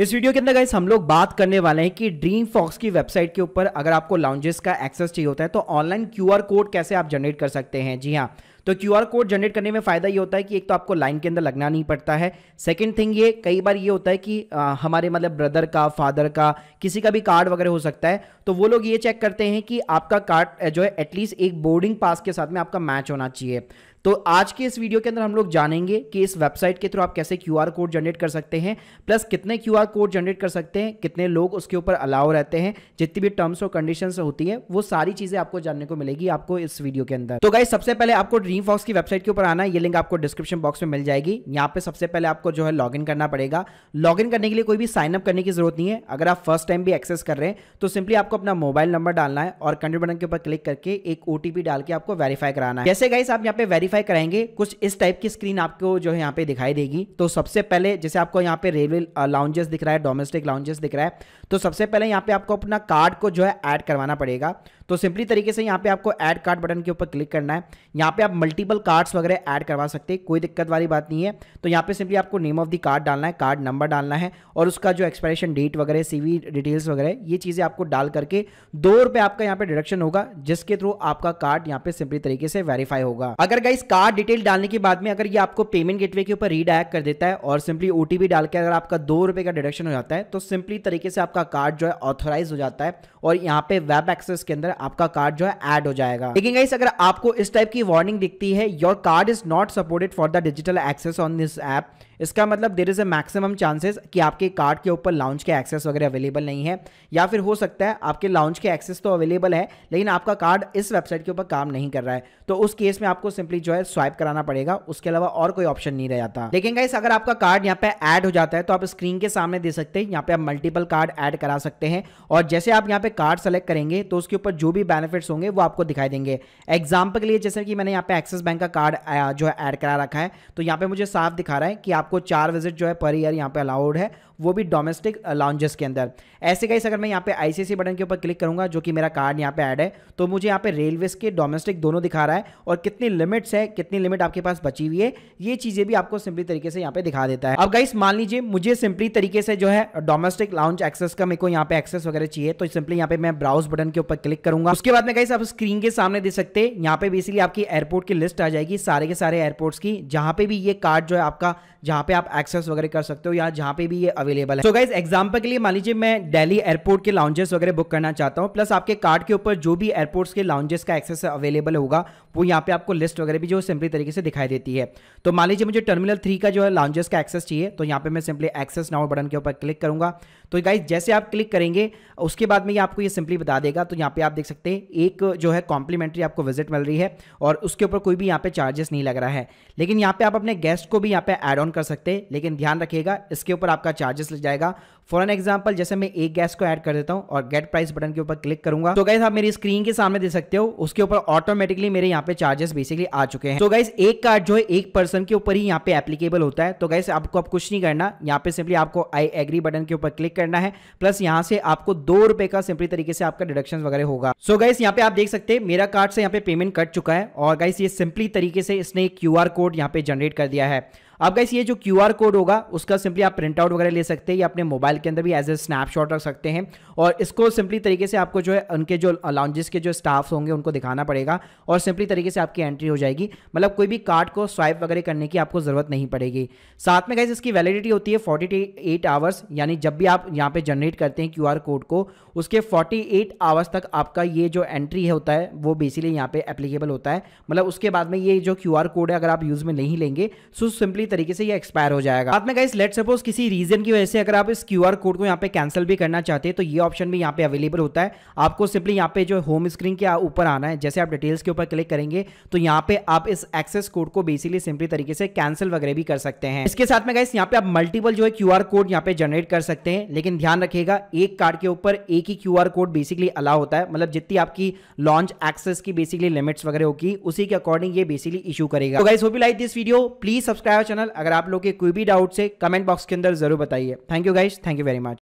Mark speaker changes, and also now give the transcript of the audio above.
Speaker 1: इस वीडियो के अंदर गाइस हम लोग बात करने वाले हैं कि ड्रीम फॉक्स की वेबसाइट के ऊपर अगर आपको लॉन्जेस का एक्सेस चाहिए होता है तो ऑनलाइन क्यूआर कोड कैसे आप जनरेट कर सकते हैं जी हाँ तो क्यूआर कोड जनरेट करने में फ़ायदा ये होता है कि एक तो आपको लाइन के अंदर लगना नहीं पड़ता है सेकंड थिंग ये कई बार ये होता है कि आ, हमारे मतलब ब्रदर का फादर का किसी का भी कार्ड वगैरह हो सकता है तो वो लोग ये चेक करते हैं कि आपका कार्ड जो है एटलीस्ट एक बोर्डिंग पास के साथ में आपका मैच होना चाहिए तो आज के इस वीडियो के अंदर हम लोग जानेंगे कि इस वेबसाइट के थ्रू आप कैसे क्यू कोड जनरेट कर सकते हैं प्लस कितने क्यू कोड जनरेट कर सकते हैं कितने लोग उसके ऊपर अलाव रहते हैं जितनी भी टर्म्स और कंडीशन होती है वो सारी चीजें आपको जानने को मिलेगी आपको इस वीडियो के अंदर तो गाइज सबसे पहले आपको ड्रीम फॉक्स की वेबसाइट के ऊपर आना ये लिंक आपको डिस्क्रिप्शन बॉक्स में मिल जाएगी यहाँ पे सबसे पहले आपको जो है लॉग करना पड़ेगा लॉग करने के लिए कोई भी साइनअप करने की जरूरत नहीं है अगर आप फर्स्ट टाइम भी एक्सेस कर रहे हैं तो सिंपली आपको अपना मोबाइल नंबर डालना है और कंट्री बटन के ऊपर क्लिक करके एक ओटीपी डाल के आपको वेरीफाई कराना है जैसे गाइस आप यहाँ पे वेरीफाई वेरीफाई कराएंगे कुछ इस टाइप की स्क्रीन आपको जो है यहाँ पे दिखाई देगी तो सबसे पहले जैसे आपको यहाँ पे रेलवे लाउंजेस दिख रहा है डोमेस्टिक लाउंजेस दिख रहा है तो सबसे पहले यहाँ पे आपको अपना कार्ड को जो है ऐड करवाना पड़ेगा तो सिंपली तरीके से यहाँ पे आपको ऐड कार्ड बटन के ऊपर क्लिक करना है यहाँ पे आप मल्टीपल कार्ड्स वगैरह ऐड करवा सकते हैं कोई दिक्कत वाली बात नहीं है तो यहाँ पे सिंपली आपको नेम ऑफ द कार्ड डालना है कार्ड नंबर डालना है और उसका जो एक्सपायरेशन डेट वगैरह सीवी डिटेल्स वगैरह ये चीज़ें आपको डाल करके दो रुपये आपका यहाँ पे डिडक्शन होगा जिसके थ्रू आपका कार्ड यहाँ पे सिंपली तरीके से वेरीफाई होगा अगर गाइस कार्ड डिटेल डालने के बाद में अगर ये आपको पेमेंट गेटवे के ऊपर रीडायरेक्ट कर देता है और सिंपली ओटीपी डाल के अगर आपका दो रुपये का डिडक्शन हो जाता है तो सिंपली तरीके से आपका कार्ड जो है ऑथोराइज हो जाता है और यहाँ पे वेब एक्सेस के अंदर आपका कार्ड जो है एड हो जाएगा लेकिन गाइस अगर आपको इस टाइप की वार्निंग दिखती है your card is not supported for the digital access on this app इसका मतलब there is a maximum chances कि आपके कार्ड के ऊपर लाउंज के एक्सेस वगैरह अवेलेबल नहीं है या फिर हो सकता है आपके लाउंज के एक्सेस तो अवेलेबल है लेकिन आपका कार्ड इस वेबसाइट के ऊपर काम नहीं कर रहा है तो उस केस में आपको सिंपली जो है स्वाइप कराना पड़ेगा उसके अलावा और कोई ऑप्शन नहीं रह जाता लेकिन गाइस अगर आपका कार्ड यहाँ पे ऐड हो जाता है तो आप स्क्रीन के सामने दे सकते हैं यहाँ पे आप मल्टीपल कार्ड ऐड करा सकते हैं और जैसे आप यहाँ पे कार्ड सेलेक्ट करेंगे तो उसके ऊपर जो भी बेनिफिट्स होंगे वो आपको दिखाई देंगे एग्जाम्पल के लिए जैसे कि मैंने यहाँ पे एक्सिस बैंक का कार्ड जो है ऐड करा रखा है तो यहाँ पे मुझे साफ दिखा रहा है कि आप आपको चार विजिट जो है पर ईयर यहाँ पे अलाउड है वो भी डोमेस्टिक लॉन्जेस uh, के अंदर ऐसे कई अगर मैं यहाँ पे आईसीसी बटन के ऊपर क्लिक करूंगा जो कि मेरा कार्ड यहाँ पे ऐड है तो मुझे यहाँ पे रेलवेज के डोमेस्टिक दोनों दिखा रहा है और कितनी लिमिट्स है कितनी लिमिट आपके पास बची हुई है ये चीज़ें भी आपको सिंपली तरीके से यहाँ पे दिखा देता है अब गाइस मान लीजिए मुझे सिंपली तरीके से जो है डोमेस्टिक लॉन्च एक्सेस का मेरे को यहाँ पे एक्सेस वगैरह चाहिए तो सिंपली यहाँ पे मैं ब्राउज बटन के ऊपर क्लिक करूंगा उसके बाद में गाइस आप स्क्रीन के सामने दे सकते यहाँ पे बेसिकली आपकी एयरपोर्ट की लिस्ट आ जाएगी सारे के सारे एयरपोर्ट्स की जहां पे भी ये कार्ड जो है आपका जहां पे आप एक्सेस वगैरह कर सकते हो या जहां पे भी ये अवेलेबल है सो गाइज एग्जाम्पल के लिए मान लीजिए मैं डेली एयरपोर्ट के लाउंजेस वगैरह बुक करना चाहता हूँ प्लस आपके कार्ड के ऊपर जो भी एयरपोर्ट के लाउंजेस का एक्सेस अवेलेबल होगा वो यहाँ पे आपको लिस्ट वगैरह भी जो सिंपली तरीके से दिखाई देती है तो मान लीजिए मुझे टर्मिनल थ्री का जो है लाउंजेस का एक्सेस चाहिए तो यहाँ पे मैं सिंपली एक्सेस नाउ बटन के ऊपर क्लिक करूंगा तो गाइज जैसे आप क्लिक करेंगे उसके बाद में ये आपको ये सिंपली बता देगा तो यहाँ पे आप देख सकते हैं एक जो है कॉम्प्लीमेंट्री आपको विजिट मिल रही है और उसके ऊपर कोई भी यहाँ पे चार्जेस नहीं लग रहा है लेकिन यहाँ पे आप अपने गेस्ट को भी यहाँ पे एड ऑन कर कर सकते लेकिन ध्यान रखिएगा इसके ऊपर आपका चार्जेस लग जाएगा फॉर एन एग्जाम्पल जैसे मैं एक गैस को ऐड कर देता हूँ और गेट प्राइस बटन के ऊपर क्लिक करूंगा तो गाइस आप मेरी स्क्रीन के सामने दे सकते हो उसके ऊपर ऑटोमेटिकली मेरे यहाँ पे चार्जेस बेसिकली आ चुके हैं तो गाइस एक कार्ड जो है एक पर्सन के ऊपर ही यहाँ पे एप्लीकेबल होता है तो गाइस आपको अब कुछ नहीं करना यहाँ पे सिंपली आपको आई एग्री बटन के ऊपर क्लिक करना है प्लस यहाँ से आपको दो रुपए का सिंपली तरीके से आपका डिडक्शन वगैरह होगा सो so गाइस यहाँ पे आप देख सकते हैं मेरा कार्ड से यहाँ पे पेमेंट कट चुका है और गाइस ये सिंपली तरीके से इसने क्यू कोड यहाँ पे जनरेट कर दिया है अब गाइस ये जो क्यू कोड होगा उसका सिंपली आप प्रिंटआउट वगैरह ले सकते हैं या अपने मोबाइल के अंदर भी एज ए स्नैपशॉट रख सकते हैं और इसको सिंपली तरीके से आपको जो है उनके जो लॉन्जेस के जो स्टाफ होंगे उनको दिखाना पड़ेगा और सिंपली तरीके से आपकी एंट्री हो जाएगी मतलब कोई भी कार्ड को स्वाइप वगैरह करने की आपको ज़रूरत नहीं पड़ेगी साथ में गाइस इसकी वैलिडिटी होती है फोर्टी एट आवर्स यानी जब भी आप यहाँ पे जनरेट करते हैं क्यू कोड को उसके फोर्टी एट आवर्स तक आपका ये जो एंट्री होता है वो बेसिकली यहाँ पे एप्लीकेबल होता है मतलब उसके बाद में ये जो क्यू कोड है अगर आप यूज़ में नहीं लेंगे सो सिंपली तरीके से ये एक्सपायर हो जाएगा बाद में गाइस लेट सपोज किसी रीजन की वजह से अगर आप इस क्यूआर कोड को यहाँ पे कैंसिल भी करना चाहते हैं तो ये ऑप्शन भी यहाँ पे अवेलेबल होता है आपको सिंपली यहाँ पे जो होम स्क्रीन के ऊपर आना है जैसे आप डिटेल्स के ऊपर क्लिक करेंगे तो यहाँ पे आप इस एक्सेस कोड को बेसिकली सिंपली तरीके से कैंसिल वगैरह भी कर सकते हैं इसके साथ में गाइस यहाँ पे आप मल्टीपल जो है क्यू कोड यहाँ पे जनरेट कर सकते हैं लेकिन ध्यान रखिएगा एक कार्ड के ऊपर एक ही क्यू कोड बेसिकली अलाउ होता है मतलब जितनी आपकी लॉन्च एक्सेस की बेसिकली लिमिट्स वगैरह होगी उसी के अकॉर्डिंग ये बेसिकली इशू करेगा तो guys hope you like this video please subscribe channel अगर आप लोग के कोई भी डाउट्स है कमेंट बॉक्स के अंदर जरूर बताइए thank you guys thank you very much